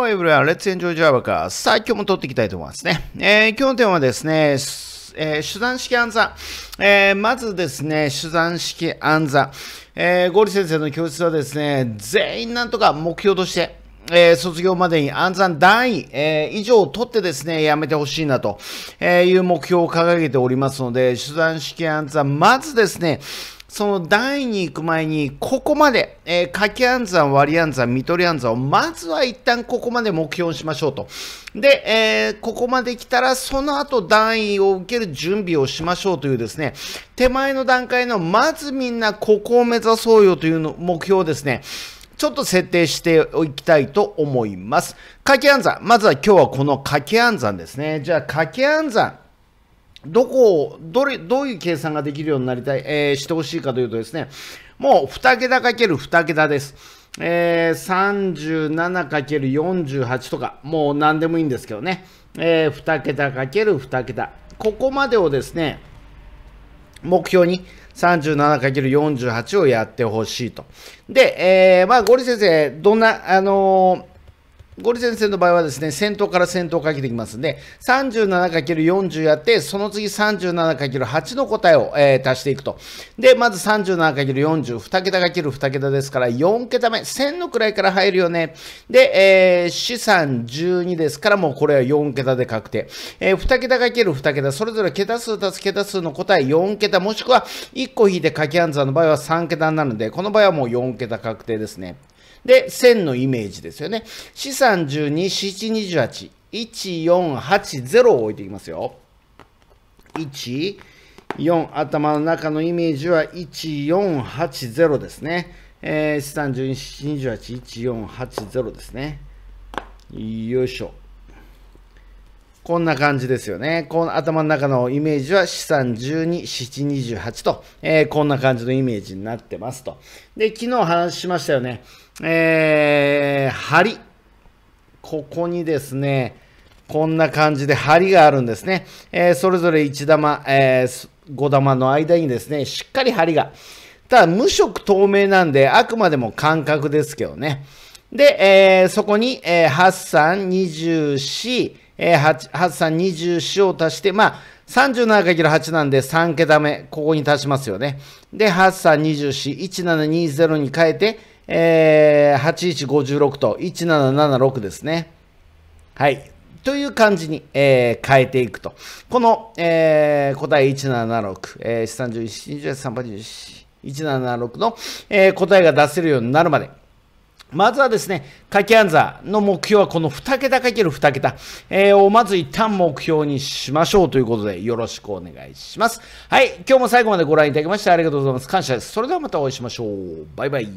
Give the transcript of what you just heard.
Hello everyone, let's enjoy Java か。さあ、今日も撮っていきたいと思いますね。えー、今日のテーマはですね、えー、手段式暗算、えー、まずですね、手段式暗算、えー、ゴリ先生の教室はですね、全員なんとか目標として、えー、卒業までに暗算段位、えー、以上を取ってですね、やめてほしいなとえいう目標を掲げておりますので、手段式暗算、まずですね、その台に行く前に、ここまで、えー、け暗算、割り暗算、見取り暗算を、まずは一旦ここまで目標にしましょうと。で、えー、ここまで来たら、その後段位を受ける準備をしましょうというですね、手前の段階の、まずみんなここを目指そうよというの目標をですね、ちょっと設定しておきたいと思います。掛け暗算。まずは今日はこの掛け暗算ですね。じゃあ掛け暗算。どこを、どれ、どういう計算ができるようになりたい、えー、してほしいかというとですね、もう2桁かける2桁です。えー、3 7る4 8とか、もう何でもいいんですけどね、えー、2桁かける2桁。ここまでをですね、目標に 37×48 をやってほしいと。で、えー、まあ、ゴリ先生、どんな、あのゴリ先生の場合はですね、先頭から先頭かけてきますんで、37×40 やって、その次 37×8 の答えを、えー、足していくと。で、まず 37×40、2桁かける2桁ですから、4桁目、1000の位から入るよね。で、えー、資産12ですから、もうこれは4桁で確定。えー、2桁かける2桁、それぞれ桁数足す桁数の答え4桁、もしくは1個引いて掛け暗算の場合は3桁になるんで、この場合はもう4桁確定ですね。で、線のイメージですよね。432、二2 8 1480を置いていきますよ。1、4、頭の中のイメージは1480ですね。えー、十二、2 728、1480ですね。よいしょ。こんな感じですよね。この頭の中のイメージは資産12、7、28と、えー、こんな感じのイメージになってますと。で、昨日話しましたよね。えー、針。ここにですね、こんな感じで針があるんですね。えー、それぞれ1玉、えー、5玉の間にですね、しっかり針が。ただ、無色透明なんで、あくまでも感覚ですけどね。で、えー、そこに、えー、8、3、24、えー、8, 8さ24を足して、まあ、37×8 なんで3桁目、ここに足しますよね。で、8 3、24、1720に変えて、えー、8156と1776ですね。はい。という感じに、えー、変えていくと。この、えー、答え1776、えー、31、28、3、8、1776の、えー、答えが出せるようになるまで、まずはですね、夏季安座の目標はこの2桁かける2桁、えをまず一旦目標にしましょうということでよろしくお願いします。はい、今日も最後までご覧いただきましてありがとうございます。感謝です。それではまたお会いしましょう。バイバイ。